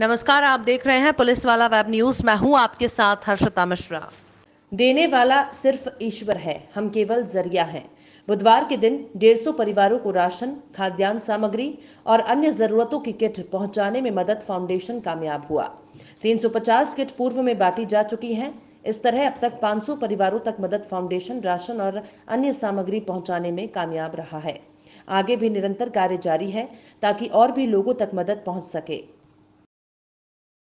नमस्कार आप देख रहे हैं पुलिस वाला वेब न्यूज मैं हूं आपके साथ हर्षता मिश्रा देने वाला सिर्फ ईश्वर है हम केवल जरिया हैं बुधवार के दिन डेढ़ सौ परिवारों को राशन खाद्यान्न सामग्री और अन्य जरूरतों की किट पहुंचाने में मदद फाउंडेशन कामयाब हुआ 350 किट पूर्व में बांटी जा चुकी हैं इस तरह अब तक 500 परिवारों तक मदद फाउंडेशन राशन और अन्य सामग्री पहुंचाने में कामयाब रहा है आगे भी निरंतर कार्य जारी है ताकि और भी लोगों तक मदद पहुंच सके